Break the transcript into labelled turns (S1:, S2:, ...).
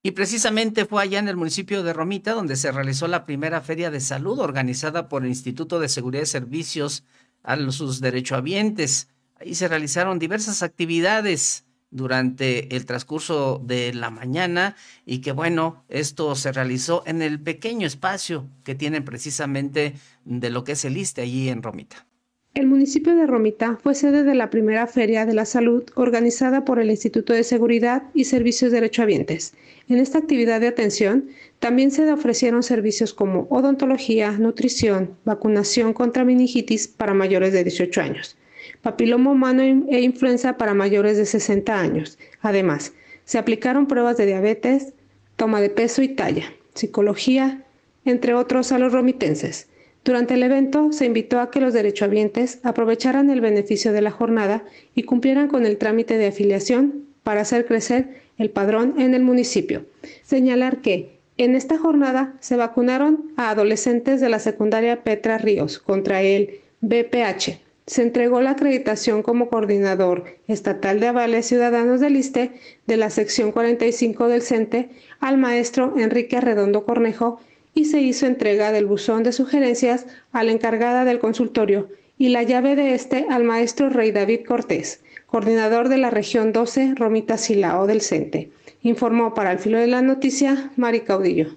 S1: Y precisamente fue allá en el municipio de Romita donde se realizó la primera feria de salud organizada por el Instituto de Seguridad y Servicios a sus derechohabientes. Ahí se realizaron diversas actividades durante el transcurso de la mañana y que bueno, esto se realizó en el pequeño espacio que tienen precisamente de lo que es el ISTE allí en Romita.
S2: El municipio de Romita fue sede de la primera Feria de la Salud organizada por el Instituto de Seguridad y Servicios Derechohabientes. En esta actividad de atención también se ofrecieron servicios como odontología, nutrición, vacunación contra meningitis para mayores de 18 años, papiloma humano e influenza para mayores de 60 años. Además, se aplicaron pruebas de diabetes, toma de peso y talla, psicología, entre otros a los romitenses. Durante el evento se invitó a que los derechohabientes aprovecharan el beneficio de la jornada y cumplieran con el trámite de afiliación para hacer crecer el padrón en el municipio. Señalar que en esta jornada se vacunaron a adolescentes de la secundaria Petra Ríos contra el BPH. Se entregó la acreditación como coordinador estatal de avales ciudadanos del ISTE de la sección 45 del CENTE al maestro Enrique Redondo Cornejo y se hizo entrega del buzón de sugerencias a la encargada del consultorio y la llave de este al maestro Rey David Cortés, coordinador de la región 12 Romita Silao del CENTE. Informó para el filo de la noticia Mari Caudillo.